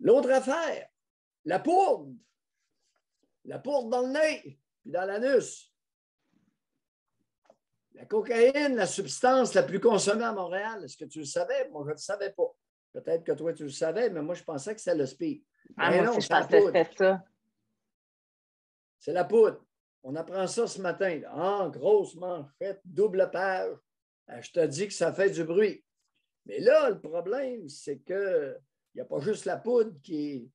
L'autre affaire, la poudre. La poudre dans le nez, puis dans l'anus. La cocaïne, la substance la plus consommée à Montréal, est-ce que tu le savais? Moi, je ne le savais pas. Peut-être que toi, tu le savais, mais moi, je pensais que c'était le speed. Ah, non, aussi, je pensais ça. C'est la poudre. On apprend ça ce matin. En grosse manchette, double page. Ah, je te dis que ça fait du bruit. Mais là, le problème, c'est que il n'y a pas juste la poudre qui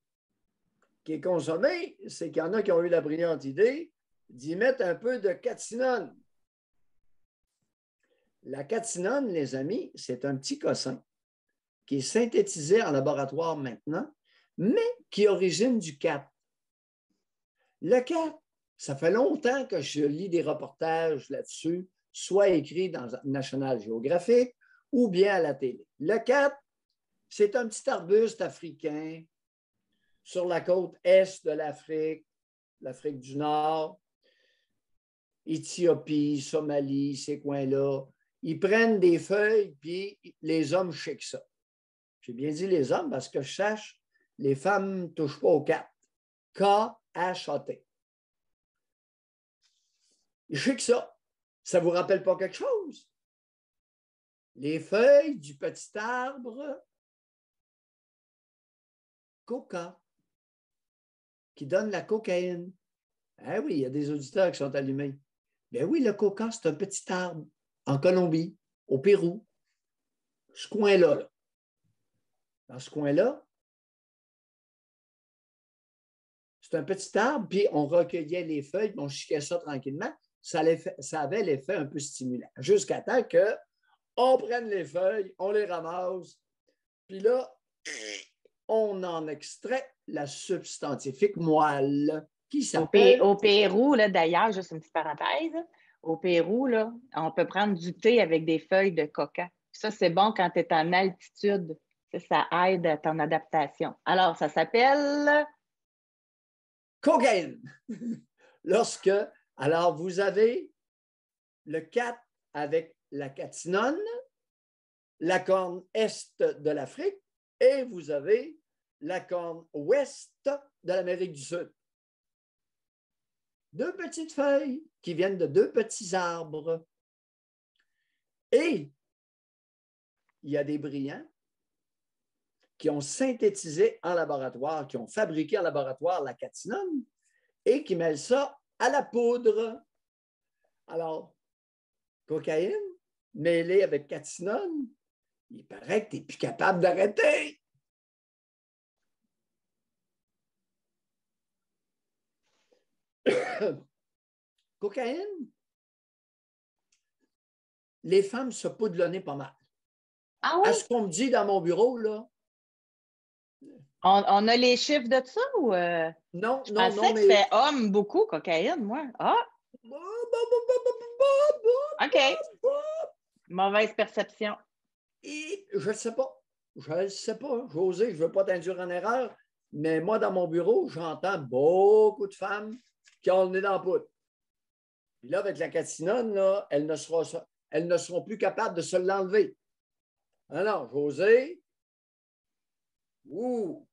est, consommée, c'est qu'il y en a qui ont eu la brillante idée d'y mettre un peu de catinone. La catinone, les amis, c'est un petit cossin qui est synthétisé en laboratoire maintenant, mais qui origine du cap. Le cap, ça fait longtemps que je lis des reportages là-dessus, soit écrit dans National Geographic ou bien à la télé. Le cap, c'est un petit arbuste africain sur la côte est de l'Afrique, l'Afrique du Nord, Éthiopie, Somalie, ces coins-là. Ils prennent des feuilles, puis les hommes chiquent ça. J'ai bien dit les hommes parce que je sache, les femmes ne touchent pas aux cartes. k h t Ils ça. Ça ne vous rappelle pas quelque chose? Les feuilles du petit arbre coca, qui donne la cocaïne. Eh oui, il y a des auditeurs qui sont allumés. Ben oui, le coca, c'est un petit arbre en Colombie, au Pérou, ce coin-là. Dans ce coin-là, c'est un petit arbre, puis on recueillait les feuilles, on chiquait ça tranquillement. Ça, avait l'effet un peu stimulant, jusqu'à temps que on prenne les feuilles, on les ramasse, puis là, mmh on en extrait la substantifique moelle qui s'appelle. Au, Pérou, d'ailleurs, juste une petite parenthèse, au Pérou, on peut prendre du thé avec des feuilles de coca. Ça, c'est bon quand tu es en altitude. Ça, aide à ton adaptation. Alors, ça s'appelle. cocaïne. Lorsque. Alors, vous avez le 4 avec la catinone, la corne est de l'Afrique, et vous avez la corne ouest de l'Amérique du Sud. Deux petites feuilles qui viennent de deux petits arbres. Et il y a des brillants qui ont synthétisé en laboratoire, qui ont fabriqué en laboratoire la catinone et qui mêlent ça à la poudre. Alors, cocaïne mêlée avec catinone, il paraît que tu n'es plus capable d'arrêter. cocaïne, les femmes se poudent le nez pas mal. Ah oui? À ce qu'on me dit dans mon bureau, là. On, a les chiffres de ça ou. Euh, non, je non, Que mais... homme beaucoup, cocaïne, moi. Ah! OK. Mauvaise perception. je ne sais pas. Je ne sais pas. Hein. José, je ne veux pas t'induire en erreur, mais moi, dans mon bureau, j'entends beaucoup de femmes qui ont le dans la poudre. Puis là, avec la catinone, là, elles, ne seront, elles ne seront plus capables de se l'enlever. Alors, José, ouh,